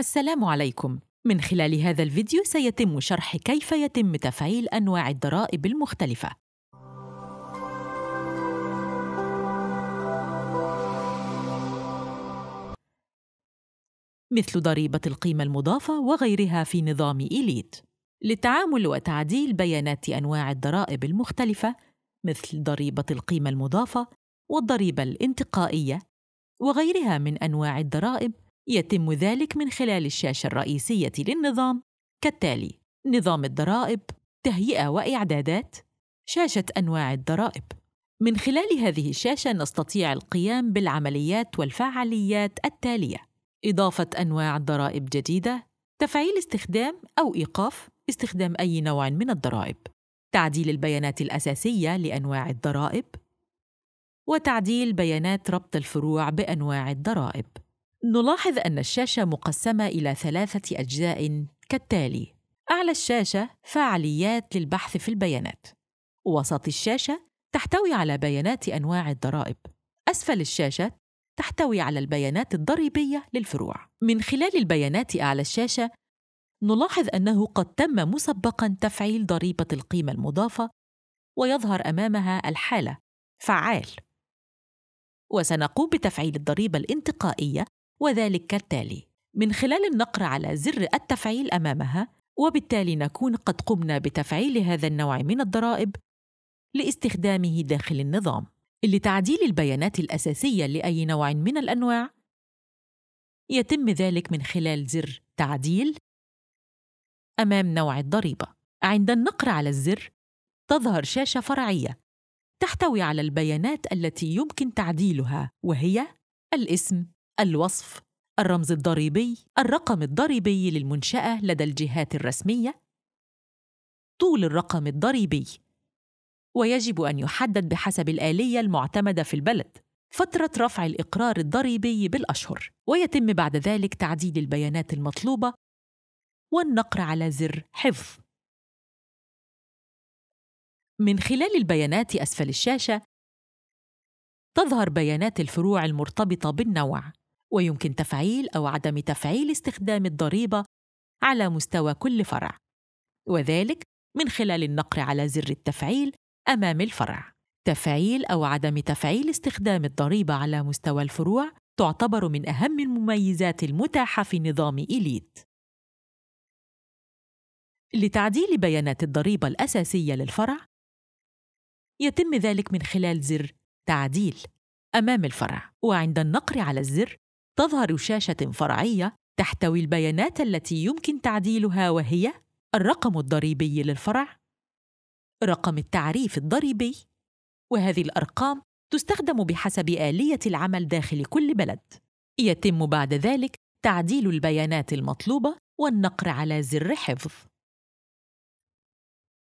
السلام عليكم من خلال هذا الفيديو سيتم شرح كيف يتم تفعيل أنواع الضرائب المختلفة مثل ضريبة القيمة المضافة وغيرها في نظام إيليت للتعامل وتعديل بيانات أنواع الضرائب المختلفة مثل ضريبة القيمة المضافة والضريبة الانتقائية وغيرها من أنواع الضرائب يتم ذلك من خلال الشاشه الرئيسيه للنظام كالتالي نظام الضرائب تهيئه واعدادات شاشه انواع الضرائب من خلال هذه الشاشه نستطيع القيام بالعمليات والفعاليات التاليه اضافه انواع ضرائب جديده تفعيل استخدام او ايقاف استخدام اي نوع من الضرائب تعديل البيانات الاساسيه لانواع الضرائب وتعديل بيانات ربط الفروع بانواع الضرائب نلاحظ أن الشاشة مقسمة إلى ثلاثة أجزاء كالتالي: أعلى الشاشة فعاليات للبحث في البيانات، وسط الشاشة تحتوي على بيانات أنواع الضرائب، أسفل الشاشة تحتوي على البيانات الضريبية للفروع. من خلال البيانات أعلى الشاشة نلاحظ أنه قد تم مسبقًا تفعيل ضريبة القيمة المضافة ويظهر أمامها الحالة فعال. وسنقوم بتفعيل الضريبة الانتقائية وذلك كالتالي من خلال النقر على زر التفعيل امامها وبالتالي نكون قد قمنا بتفعيل هذا النوع من الضرائب لاستخدامه داخل النظام لتعديل البيانات الاساسيه لاي نوع من الانواع يتم ذلك من خلال زر تعديل امام نوع الضريبه عند النقر على الزر تظهر شاشه فرعيه تحتوي على البيانات التي يمكن تعديلها وهي الاسم الوصف الرمز الضريبي الرقم الضريبي للمنشاه لدى الجهات الرسميه طول الرقم الضريبي ويجب ان يحدد بحسب الاليه المعتمده في البلد فتره رفع الاقرار الضريبي بالاشهر ويتم بعد ذلك تعديل البيانات المطلوبه والنقر على زر حفظ من خلال البيانات اسفل الشاشه تظهر بيانات الفروع المرتبطه بالنوع ويمكن تفعيل أو عدم تفعيل استخدام الضريبة على مستوى كل فرع وذلك من خلال النقر على زر التفعيل أمام الفرع تفعيل أو عدم تفعيل استخدام الضريبة على مستوى الفروع تعتبر من أهم المميزات المتاحة في نظام إليت لتعديل بيانات الضريبة الأساسية للفرع يتم ذلك من خلال زر تعديل أمام الفرع وعند النقر على الزر تظهر شاشة فرعية تحتوي البيانات التي يمكن تعديلها وهي الرقم الضريبي للفرع، رقم التعريف الضريبي، وهذه الأرقام تستخدم بحسب آلية العمل داخل كل بلد. يتم بعد ذلك تعديل البيانات المطلوبة والنقر على زر حفظ.